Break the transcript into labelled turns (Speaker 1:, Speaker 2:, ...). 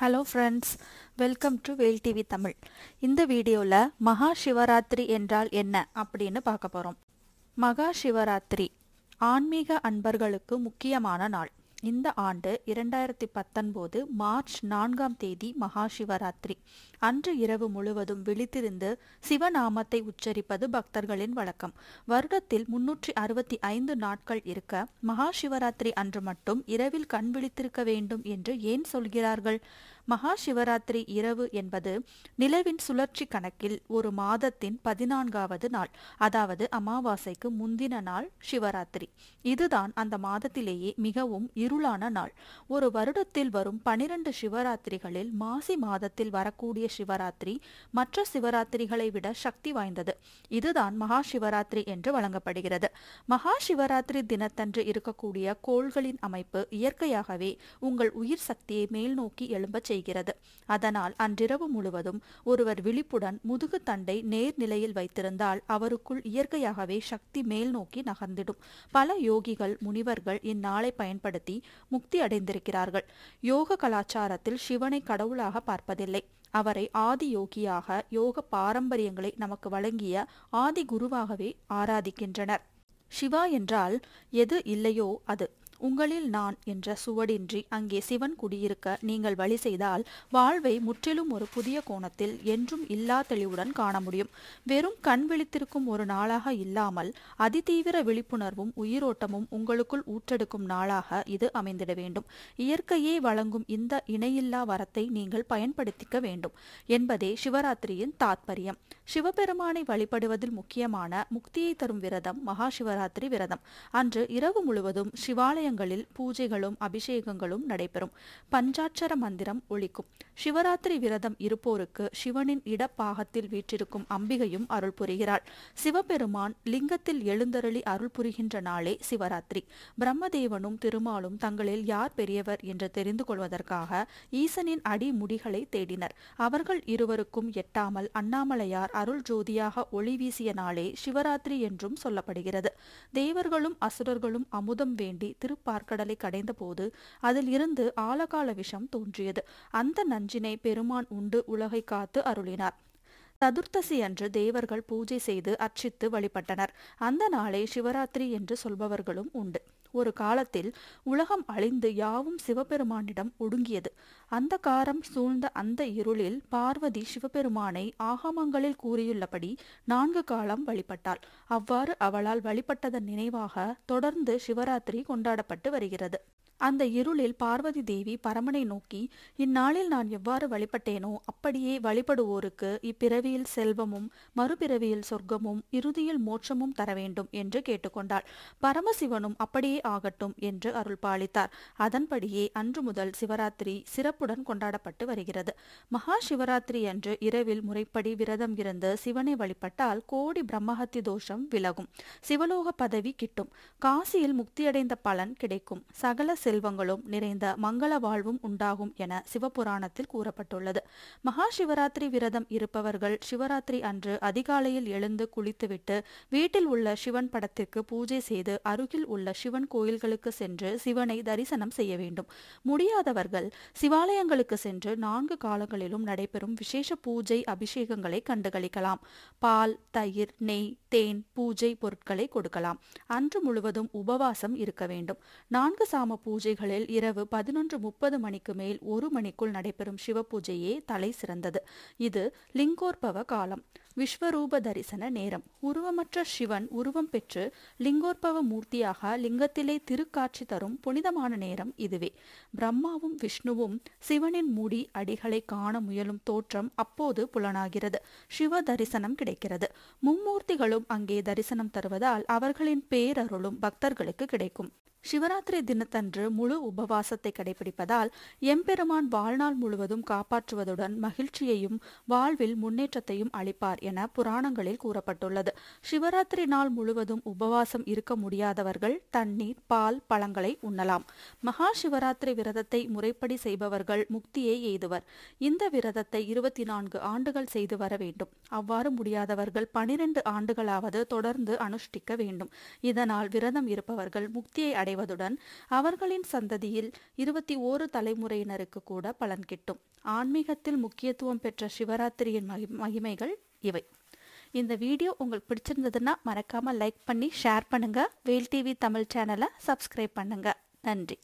Speaker 1: hello friends welcome to Vel TV Tamil இந்த வீடியோவில் மகா சிவராத்திரி என்றால் என்ன அப்படின்னு பார்க்க போகிறோம் மகா சிவராத்திரி ஆன்மீக அன்பர்களுக்கு முக்கியமான நாள் இந்த ஆண்டு இரண்டாயிரத்தி பத்தொன்பது மார்ச் நான்காம் தேதி மகாசிவராத்திரி அன்று இரவு முழுவதும் விழித்திருந்து சிவநாமத்தை உச்சரிப்பது பக்தர்களின் வழக்கம் வருடத்தில் முன்னூற்றி அறுபத்தி ஐந்து நாட்கள் இருக்க மகாசிவராத்திரி அன்று மட்டும் இரவில் கண் விழித்திருக்க வேண்டும் என்று ஏன் சொல்கிறார்கள் மகா சிவராத்திரி இரவு என்பது நிலவின் சுழற்சி கணக்கில் ஒரு மாதத்தின் பதினான்காவது நாள் அதாவது அமாவாசைக்கு முந்தின நாள் சிவராத்திரி இதுதான் அந்த மாதத்திலேயே மிகவும் இருளான நாள் ஒரு வருடத்தில் வரும் பனிரெண்டு சிவராத்திரிகளில் மாசி மாதத்தில் வரக்கூடிய சிவராத்திரி மற்ற சிவராத்திரிகளை விட சக்தி வாய்ந்தது இதுதான் மகா சிவராத்திரி என்று வழங்கப்படுகிறது மகா சிவராத்திரி தினத்தன்று இருக்கக்கூடிய கோள்களின் அமைப்பு இயற்கையாகவே உங்கள் உயிர் சக்தியை மேல்நோக்கி எழும்பச் செய்யும் செய்கிறது அதனால் அன்றிரவு முழுவதும் ஒருவர் விழிப்புடன் முதுகு தண்டை நேர்நிலையில் வைத்திருந்தால் அவருக்குள் இயற்கையாகவே சக்தி மேல் நோக்கி நகர்ந்திடும் பல யோகிகள் முனிவர்கள் இந்நாளை பயன்படுத்தி முக்தி அடைந்திருக்கிறார்கள் யோக கலாச்சாரத்தில் சிவனை கடவுளாக பார்ப்பதில்லை அவரை ஆதி யோகியாக யோக பாரம்பரியங்களை நமக்கு வழங்கிய ஆதி குருவாகவே ஆராதிக்கின்றனர் சிவா என்றால் எது இல்லையோ அது உங்களில் நான் என்ற சுவடின்றி அங்கே சிவன் குடியிருக்க நீங்கள் வழி செய்தால் வாழ்வை முற்றிலும் ஒரு புதிய கோணத்தில் என்றும் இல்லா தெளிவுடன் காண முடியும் வெறும் கண் விழித்திருக்கும் ஒரு நாளாக இல்லாமல் அதிதீவிர விழிப்புணர்வும் உயிரோட்டமும் உங்களுக்குள் ஊற்றெடுக்கும் நாளாக இது அமைந்திட வேண்டும் இயற்கையே வழங்கும் இந்த இணையில்லா வரத்தை நீங்கள் பயன்படுத்திக்க வேண்டும் என்பதே சிவராத்திரியின் தாத்பரியம் சிவபெருமானை வழிபடுவதில் முக்கியமான முக்தியை தரும் விரதம் மகா சிவராத்திரி விரதம் அன்று இரவு முழுவதும் சிவாலய ஆலயங்களில் பூஜைகளும் அபிஷேகங்களும் நடைபெறும் பஞ்சாட்சர மந்திரம் ஒழிக்கும் சிவராத்திரி விரதம் இருப்போருக்கு சிவனின் இடப்பாகத்தில் வீற்றிருக்கும் அம்பிகையும் அருள் புரிகிறாள் சிவபெருமான் லிங்கத்தில் எழுந்தருளி அருள் புரிகின்ற நாளே சிவராத்திரி பிரம்மதேவனும் திருமாலும் தங்களில் யார் பெரியவர் என்று தெரிந்து கொள்வதற்காக ஈசனின் அடிமுடிகளை தேடினர் அவர்கள் இருவருக்கும் எட்டாமல் அண்ணாமலையார் அருள் ஜோதியாக ஒளி வீசிய நாளே சிவராத்திரி என்றும் சொல்லப்படுகிறது தேவர்களும் அசுரர்களும் அமுதம் வேண்டி திரு பாற்கடலை கடைந்தபோது அதில் இருந்து ஆலகால விஷம் தோன்றியது அந்த நஞ்சினை பெருமான் உண்டு உலகை காத்து அருளினார் சதுர்த்தசி அன்று தேவர்கள் பூஜை செய்து அர்ச்சித்து வழிபட்டனர் அந்த நாளை சிவராத்திரி என்று சொல்பவர்களும் உண்டு ஒரு காலத்தில் உலகம் அழிந்து யாவும் சிவபெருமானிடம் ஒடுங்கியது அந்த காரம் சூழ்ந்த அந்த இருளில் பார்வதி சிவபெருமானை ஆகமங்களில் கூறியுள்ளபடி நான்கு காலம் வழிபட்டாள் அவ்வாறு அவளால் வழிபட்டதன் நினைவாக தொடர்ந்து சிவராத்திரி கொண்டாடப்பட்டு வருகிறது அந்த இருளில் பார்வதி தேவி பரமனை நோக்கி இந்நாளில் நான் எவ்வாறு வழிபட்டேனோ அப்படியே வழிபடுவோருக்கு இப்பிறவியில் செல்வமும் மறுபிறவியில் சொர்க்கமும் இறுதியில் மோட்சமும் தர வேண்டும் என்று கேட்டுக்கொண்டாள் பரமசிவனும் அப்படியே ஆகட்டும் என்று அருள் பாலித்தார் அதன்படியே அன்று முதல் சிவராத்திரி சிறப்புடன் கொண்டாடப்பட்டு வருகிறது மகா சிவராத்திரி அன்று இரவில் முறைப்படி விரதம் இருந்து சிவனை வழிபட்டால் கோடி பிரம்மஹத்தி தோஷம் விலகும் சிவலோக பதவி கிட்டும் காசியில் முக்தியடைந்த பலன் கிடைக்கும் சகல செல்வங்களும் நிறைந்த மங்கள வாழ்வும் உண்டாகும் என சிவபுராணத்தில் கூறப்பட்டுள்ளது மகா சிவராத்திரி விரதம் இருப்பவர்கள் சிவராத்திரி அன்று அதிகாலையில் எழுந்து குளித்துவிட்டு வீட்டில் உள்ள சிவன் படத்திற்கு பூஜை செய்து அருகில் உள்ள சிவன் கோயில்களுக்கு சென்று சிவனை தரிசனம் செய்ய வேண்டும் முடியாதவர்கள் சிவாலயங்களுக்கு சென்று நான்கு காலங்களிலும் நடைபெறும் விசேஷ பூஜை அபிஷேகங்களை கண்டுகளிக்கலாம் பால் தயிர் நெய் தேன் பூஜை பொருட்களை கொடுக்கலாம் அன்று முழுவதும் உபவாசம் இருக்க வேண்டும் நான்கு சாம பூ பூஜைகளில் இரவு பதினொன்று முப்பது மணிக்கு மேல் ஒரு மணிக்குள் நடைபெறும் சிவபூஜையே தலை சிறந்தது இது லிங்கோற்பவ காலம் விஸ்வரூப தரிசன நேரம் உருவமற்ற சிவன் உருவம் பெற்று லிங்கோற்பவ மூர்த்தியாக லிங்கத்திலே திருக்காட்சி தரும் புனிதமான நேரம் இதுவே பிரம்மாவும் விஷ்ணுவும் சிவனின் மூடி அடிகளை காண முயலும் தோற்றம் அப்போது புலனாகிறது சிவ தரிசனம் கிடைக்கிறது மும்மூர்த்திகளும் அங்கே தரிசனம் தருவதால் அவர்களின் பேரருளும் பக்தர்களுக்கு கிடைக்கும் சிவராத்திரி தினத்தன்று முழு உபவாசத்தை கடைபிடிப்பதால் எம்பெருமான் வாழ்நாள் முழுவதும் காப்பாற்றுவதுடன் மகிழ்ச்சியையும் வாழ்வில் முன்னேற்றத்தையும் அளிப்பார் என புராணங்களில் கூறப்பட்டுள்ளது சிவராத்திரி நாள் முழுவதும் உபவாசம் இருக்க முடியாதவர்கள் தண்ணீர் பால் பழங்களை உண்ணலாம் மகா சிவராத்திரி விரதத்தை முறைப்படி செய்பவர்கள் முக்தியை எய்துவர் இந்த விரதத்தை இருபத்தி நான்கு ஆண்டுகள் செய்து வர வேண்டும் அவ்வாறு முடியாதவர்கள் பனிரெண்டு ஆண்டுகளாவது தொடர்ந்து அனுஷ்டிக்க வேண்டும் இதனால் விரதம் இருப்பவர்கள் முக்தியை அடைவதுடன் அவர்களின் சந்ததியில் இருபத்தி ஓரு தலைமுறையினருக்கு கூட பலன் கிட்டும் ஆன்மீகத்தில் முக்கியத்துவம் பெற்ற சிவராத்திரியின் மகிமைகள் இவை இந்த வீடியோ உங்களுக்கு பிடிச்சிருந்ததுன்னா மறக்காமல் லைக் பண்ணி ஷேர் பண்ணுங்கள் வேல் டிவி தமிழ் சேனலை சப்ஸ்கிரைப் பண்ணுங்கள் நன்றி